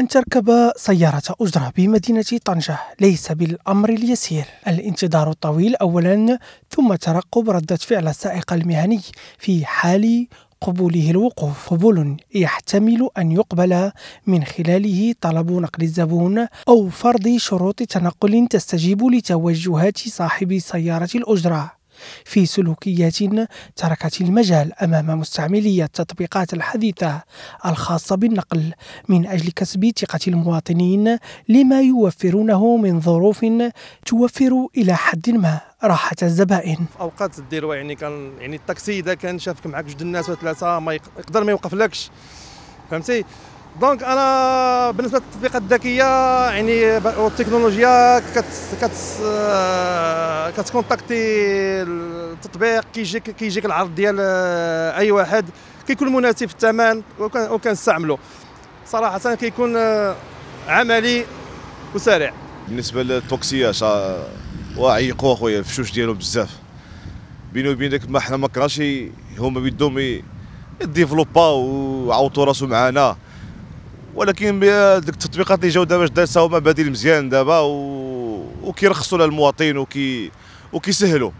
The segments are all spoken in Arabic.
أن تركب سيارة أجرة بمدينة طنجة ليس بالأمر اليسير الانتظار الطويل أولا ثم ترقب ردة فعل السائق المهني في حال قبوله الوقوف قبول يحتمل أن يقبل من خلاله طلب نقل الزبون أو فرض شروط تنقل تستجيب لتوجهات صاحب سيارة الأجرة في سلوكيات تركت المجال أمام مستعملي التطبيقات الحديثة الخاصة بالنقل من أجل كسب ثقة المواطنين لما يوفرونه من ظروف توفر إلى حد ما راحة الزبائن أوقات الديروا يعني كان يعني التاكسي إذا كان شافك معك جوج الناس وثلاثة ما يقدر ما يوقفلكش فهمتي دونك انا بالنسبه للتطبيقات الذكيه يعني والتكنولوجيا كت كت آه، كتكونتاكتي التطبيق كيجيك كيجيك العرض ديال آه، اي واحد كيكون مناسب الثمن وكنستعملو صراحه كيكون آه، عملي وسريع بالنسبه للتوكسياش وعيقوا اخويا الفشوش ديالهم بزاف بينو وبينك ما حنا ما كرهش هما بيدهم يديفلوبا وعوطوا راسو معانا ولكن ديك التطبيقات اللي جاو دابا جداد هما بديل مزيان دابا و... وكيرخصوا للمواطن وكي وكيسهلوا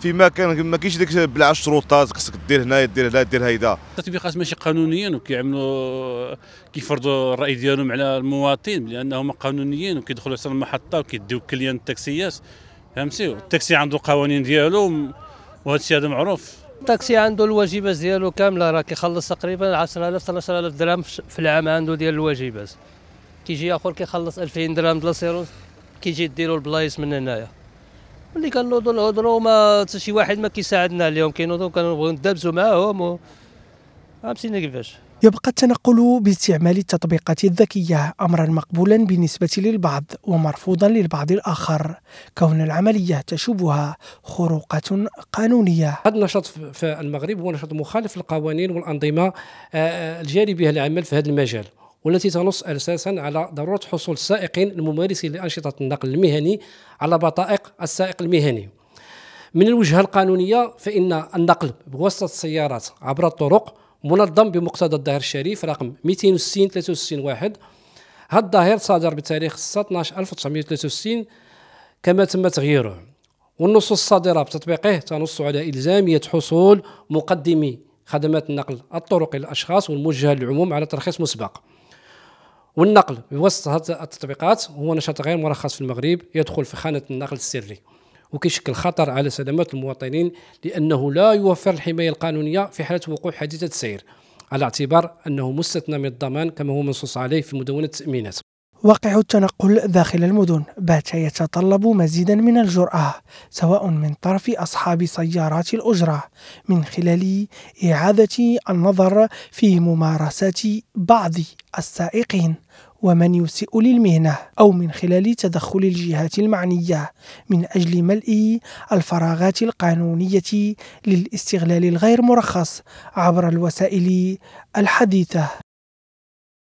فيما كان ما كاينش ديك بلع الشروطات خصك دير هنا دير هنا دير هيدا التطبيقات ماشي قانونيين وكيعملوا كيفرضوا الراي ديالهم على المواطن لانهم قانونيين وكيدخلوا حتى المحطه وكيديو كليان التاكسيات فهمتي التاكسي عنده قوانين ديالو وهذا الشيء هذا معروف التاكسي عنده الواجبات ديالو كامله راه كيخلص تقريبا 10000 12000 درهم في العام عنده ديال الواجبات كيجي اخر كيخلص 2000 درهم ديال السيروس كيجي ديرو البلايص من هنايا ملي كنوضو نهضرو ما شي واحد ما كيساعدنا اليوم كينوضوا كنبغيو ندابزوا معاهم و عرفتيني كيفاش يبقى التنقل باستعمال التطبيقات الذكية أمرا مقبولا بالنسبة للبعض ومرفوضا للبعض الآخر كون العملية تشوبها خروقة قانونية هذا النشاط في المغرب هو نشاط مخالف للقوانين والأنظمة آه، آه، الجاري بها العمل في هذا المجال والتي تنص اساسا على ضروره حصول السائقين الممارسين لانشطه النقل المهني على بطائق السائق المهني. من الوجهه القانونيه فان النقل بواسطه السيارات عبر الطرق منظم بمقتضى الظاهر الشريف رقم 260 63 1 هذا الظاهر صادر بتاريخ 12 1963 كما تم تغييره والنصوص الصادرة بتطبيقه تنص على إلزامية حصول مقدمي خدمات النقل الطرقي للأشخاص والموجهة للعموم على ترخيص مسبق والنقل بواسطة التطبيقات هو نشاط غير مرخص في المغرب يدخل في خانة النقل السري وكيشكل خطر على سلامة المواطنين لأنه لا يوفر الحماية القانونية في حالة وقوع حادثة سير على اعتبار أنه مستثنى من الضمان كما هو منصوص عليه في مدونة التأمينات واقع التنقل داخل المدن بات يتطلب مزيدا من الجرأة سواء من طرف أصحاب سيارات الأجرة من خلال إعادة النظر في ممارسات بعض السائقين ومن يسيء للمهنة أو من خلال تدخل الجهات المعنية من أجل ملء الفراغات القانونية للاستغلال الغير مرخص عبر الوسائل الحديثة